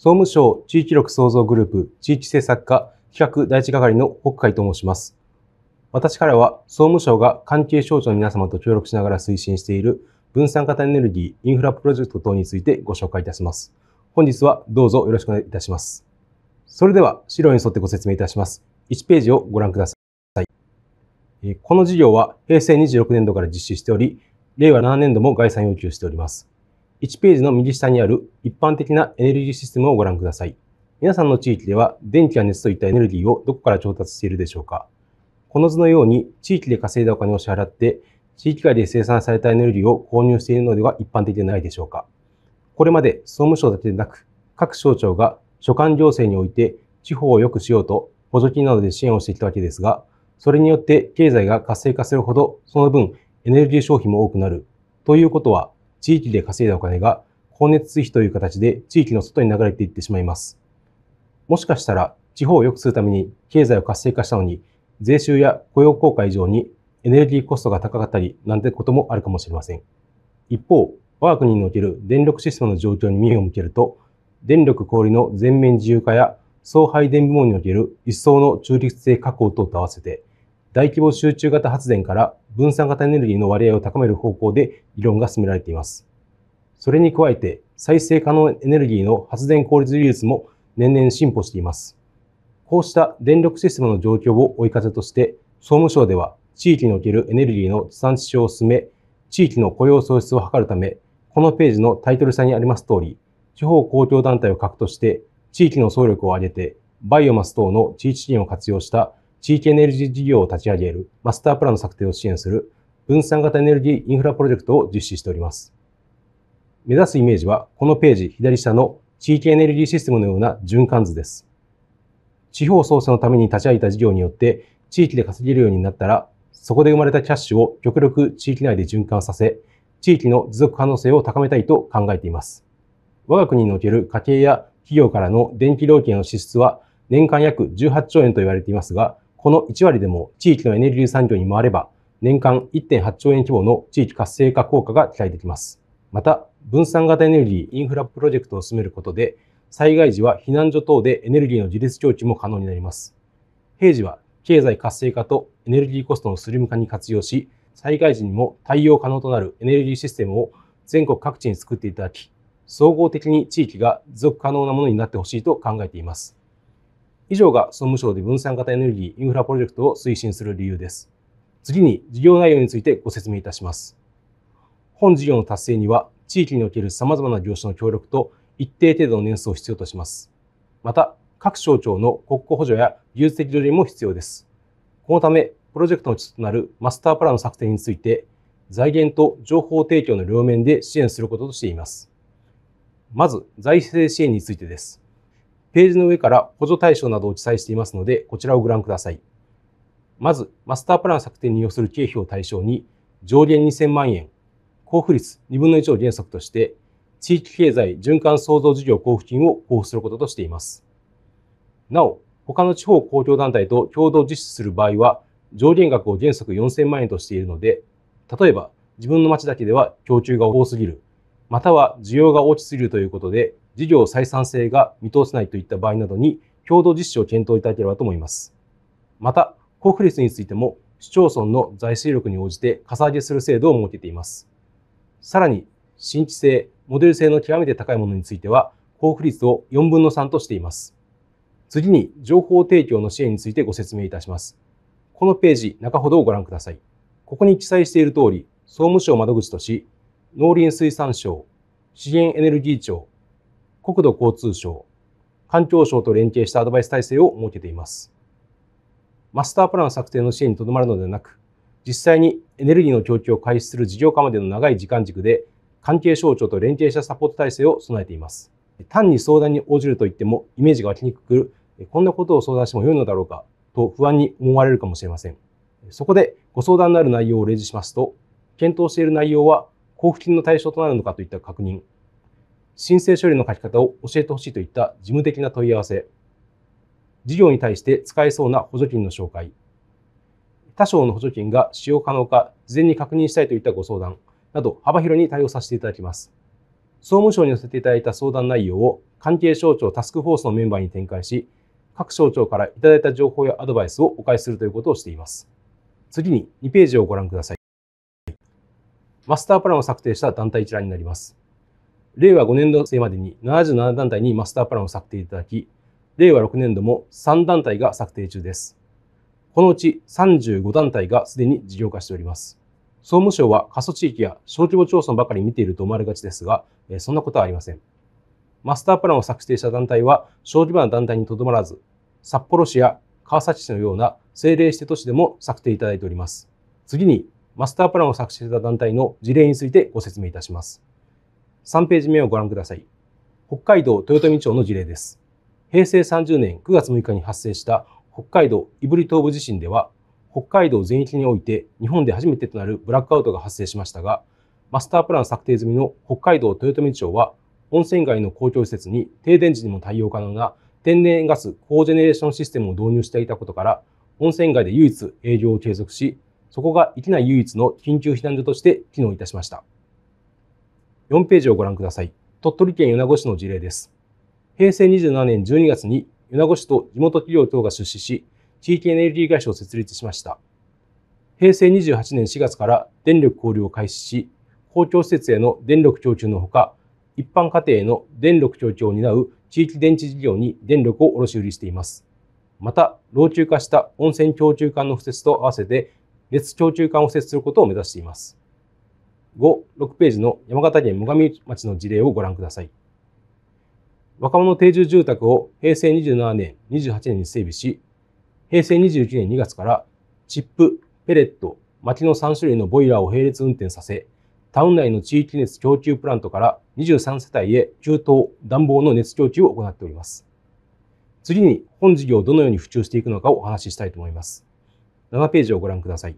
総務省地域力創造グループ地域政策課企画第一係の北海と申します。私からは総務省が関係省庁の皆様と協力しながら推進している分散型エネルギーインフラプロジェクト等についてご紹介いたします。本日はどうぞよろしくお願いいたします。それでは資料に沿ってご説明いたします。1ページをご覧ください。この事業は平成26年度から実施しており、令和7年度も概算要求しております。1ページの右下にある一般的なエネルギーシステムをご覧ください。皆さんの地域では電気や熱といったエネルギーをどこから調達しているでしょうかこの図のように地域で稼いだお金を支払って地域外で生産されたエネルギーを購入しているのでは一般的でないでしょうかこれまで総務省だけでなく各省庁が所管行政において地方を良くしようと補助金などで支援をしてきたわけですが、それによって経済が活性化するほどその分エネルギー消費も多くなるということは地域で稼いだお金が光熱費という形で地域の外に流れていってしまいます。もしかしたら地方を良くするために経済を活性化したのに、税収や雇用効果以上にエネルギーコストが高かったりなんてこともあるかもしれません。一方、我が国における電力システムの状況に目を向けると、電力小売の全面自由化や送配電部門における一層の中立性確保等と合わせて、大規模集中型発電から分散型エネルギーの割合を高める方向で議論が進められています。それに加えて再生可能エネルギーの発電効率技術も年々進歩しています。こうした電力システムの状況を追い風として、総務省では地域におけるエネルギーの地産地消を進め、地域の雇用創出を図るため、このページのタイトル下にあります通り、地方公共団体を核として、地域の総力を挙げて、バイオマス等の地域資源を活用した地域エネルギー事業を立ち上げるマスタープランの策定を支援する分散型エネルギーインフラプロジェクトを実施しております。目指すイメージは、このページ左下の地域エネルギーシステムのような循環図です。地方創生のために立ち上げた事業によって、地域で稼げるようになったら、そこで生まれたキャッシュを極力地域内で循環させ、地域の持続可能性を高めたいと考えています。我が国における家計や企業からの電気料金の支出は、年間約18兆円と言われていますが、この1割でも地域のエネルギー産業に回れば、年間1.8兆円規模の地域活性化効果が期待できます。また、分散型エネルギーインフラプロジェクトを進めることで、災害時は避難所等でエネルギーの自立供給も可能になります。平時は経済活性化とエネルギーコストのスリム化に活用し、災害時にも対応可能となるエネルギーシステムを全国各地に作っていただき、総合的に地域が持続可能なものになってほしいと考えています。以上が総務省で分散型エネルギーインフラプロジェクトを推進する理由です。次に事業内容についてご説明いたします。本事業の達成には、地域における様々な業種の協力と一定程度の年数を必要とします。また、各省庁の国庫補助や技術的助言も必要です。このため、プロジェクトの基礎となるマスタープランの策定について、財源と情報提供の両面で支援することとしています。まず、財政支援についてです。ページの上から補助対象などを記載していますので、こちらをご覧ください。まず、マスタープラン策定に要する経費を対象に、上限2000万円、交付率2分の1を原則として、地域経済循環創造事業交付金を交付することとしています。なお、他の地方公共団体と共同実施する場合は、上限額を原則4000万円としているので、例えば自分の町だけでは供給が多すぎる、または需要が大きすぎるということで、事業採算性が見通せないといった場合などに共同実施を検討いただければと思います。また、交付率についても市町村の財政力に応じてかさ上げする制度を設けています。さらに、新規性、モデル性の極めて高いものについては、交付率を4分の3としています。次に、情報提供の支援についてご説明いたします。このページ、中ほどをご覧ください。ここに記載している通り、総務省窓口とし、農林水産省、資源エネルギー庁、国土交通省、環境省と連携したアドバイス体制を設けています。マスタープラン策定の支援にとどまるのではなく、実際にエネルギーの供給を開始する事業化までの長い時間軸で、関係省庁と連携したサポート体制を備えています。単に相談に応じるといっても、イメージが湧きにくく、こんなことを相談しても良いのだろうか、と不安に思われるかもしれません。そこで、ご相談のある内容を例示しますと、検討している内容は、交付金の対象となるのかといった確認、申請書類の書き方を教えてほしいといった事務的な問い合わせ、事業に対して使えそうな補助金の紹介、他省の補助金が使用可能か事前に確認したいといったご相談など幅広に対応させていただきます。総務省に寄せていただいた相談内容を関係省庁タスクフォースのメンバーに展開し、各省庁からいただいた情報やアドバイスをお返しするということをしています。次に2ページをご覧ください。マスタープランを策定した団体一覧になります。令和5年度末までに77団体にマスタープランを策定いただき、令和6年度も3団体が策定中です。このうち35団体がすでに事業化しております。総務省は過疎地域や小規模町村ばかり見ていると思われがちですが、そんなことはありません。マスタープランを策定した団体は、小規模な団体にとどまらず、札幌市や川崎市のような政令指定都市でも策定いただいております。次に、マスタープランを策定した団体の事例についてご説明いたします。3ページ目をご覧ください。北海道豊富町の事例です。平成30年9月6日に発生した北海道胆振東部地震では、北海道全域において日本で初めてとなるブラックアウトが発生しましたが、マスタープラン策定済みの北海道豊富町は、温泉街の公共施設に停電時にも対応可能な天然ガスコージェネレーションシステムを導入していたことから、温泉街で唯一営業を継続し、そこが域内唯一の緊急避難所として機能いたしました。4ページをご覧ください。鳥取県米子市の事例です。平成27年12月に米子市と地元企業等が出資し、地域エネルギー会社を設立しました。平成28年4月から電力交流を開始し、公共施設への電力供給のほか、一般家庭への電力供給を担う地域電池事業に電力を卸売りしています。また、老朽化した温泉供給管の敷設と合わせて、熱供給管を設置することを目指しています。5、6ページの山形県最上町の事例をご覧ください。若者定住住宅を平成27年、28年に整備し、平成21年2月からチップ、ペレット、薪の3種類のボイラーを並列運転させ、タウン内の地域熱供給プラントから23世帯へ給湯、暖房の熱供給を行っております。次に本事業をどのように普及していくのかをお話ししたいと思います。7ページをご覧ください。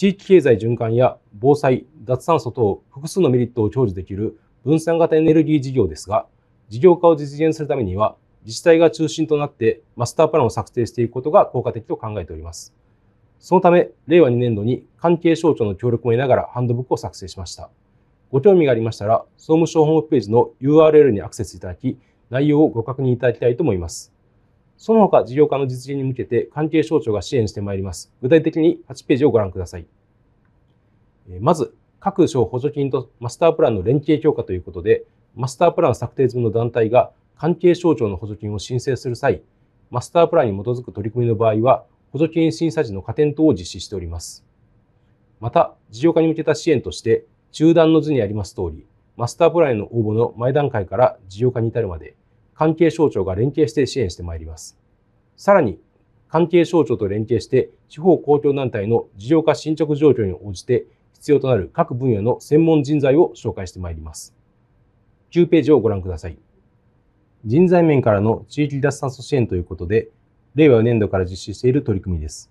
地域経済循環や防災、脱炭素等複数のメリットを享受できる分散型エネルギー事業ですが、事業化を実現するためには、自治体が中心となってマスタープランを策定していくことが効果的と考えております。そのため、令和2年度に関係省庁の協力も得ながらハンドブックを作成しました。ご興味がありましたら、総務省ホームページの URL にアクセスいただき、内容をご確認いただきたいと思います。その他事業化の実現に向けて関係省庁が支援してまいります。具体的に8ページをご覧ください。まず、各省補助金とマスタープランの連携強化ということで、マスタープラン策定済みの団体が関係省庁の補助金を申請する際、マスタープランに基づく取り組みの場合は、補助金審査時の加点等を実施しております。また、事業化に向けた支援として、中断の図にあります通り、マスタープランへの応募の前段階から事業化に至るまで、関係省庁が連携して支援してまいります。さらに、関係省庁と連携して、地方公共団体の事業化進捗状況に応じて、必要となる各分野の専門人材を紹介してまいります。9ページをご覧ください。人材面からの地域脱炭素支援ということで、令和4年度から実施している取り組みです。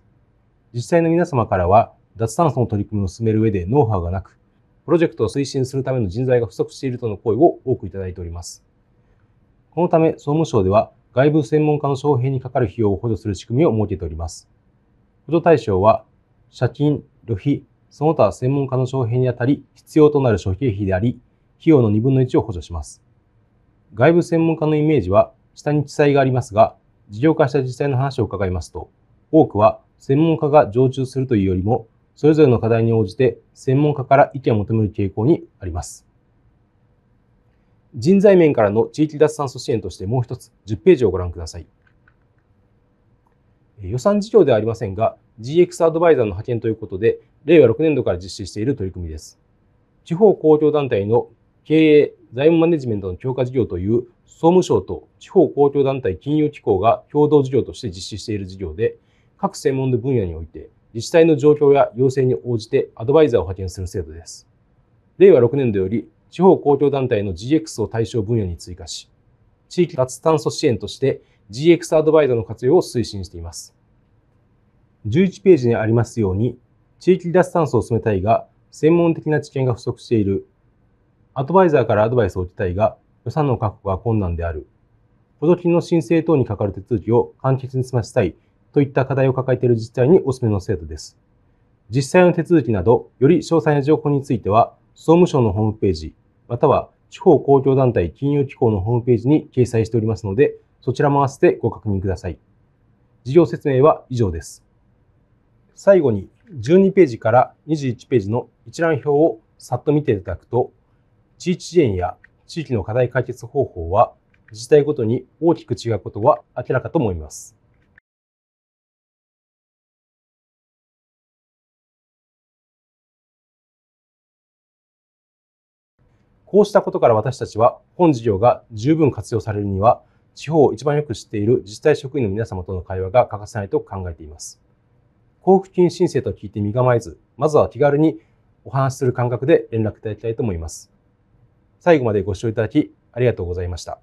実際の皆様からは、脱炭素の取り組みを進める上でノウハウがなく、プロジェクトを推進するための人材が不足しているとの声を多くいただいております。このため、総務省では、外部専門家の招聘にかかる費用を補助する仕組みを設けております。補助対象は、借金、旅費、その他専門家の招聘にあたり必要となる諸経費であり、費用の2分の1を補助します。外部専門家のイメージは下に記載がありますが、事業化した自治体の話を伺いますと、多くは専門家が常駐するというよりも、それぞれの課題に応じて専門家から意見を求める傾向にあります。人材面からの地域脱炭素支援としてもう一つ、10ページをご覧ください。予算事業ではありませんが、GX アドバイザーの派遣ということで、令和6年度から実施している取り組みです。地方公共団体の経営、財務マネジメントの強化事業という総務省と地方公共団体金融機構が共同事業として実施している事業で、各専門の分野において、自治体の状況や要請に応じてアドバイザーを派遣する制度です。令和6年度より地方公共団体の GX を対象分野に追加し、地域脱炭素支援として GX アドバイザーの活用を推進しています。11ページにありますように、地域脱炭素を進めたいが、専門的な知見が不足している。アドバイザーからアドバイスを受けたいが、予算の確保が困難である。補助金の申請等にかかる手続きを簡潔に済ませたいといった課題を抱えている自治体にお勧めの制度です。実際の手続きなど、より詳細な情報については、総務省のホームページ、または地方公共団体金融機構のホームページに掲載しておりますので、そちらも合わせてご確認ください。事業説明は以上です。最後に12ページから21ページの一覧表をさっと見ていただくと、地域支援や地域の課題解決方法は自治体ごとに大きく違うことは明らかと思います。こうしたことから私たちは、本事業が十分活用されるには、地方を一番よく知っている自治体職員の皆様との会話が欠かせないと考えています。交付金申請と聞いて身構えず、まずは気軽にお話しする感覚で連絡いただきたいと思います。最後までご視聴いただきありがとうございました。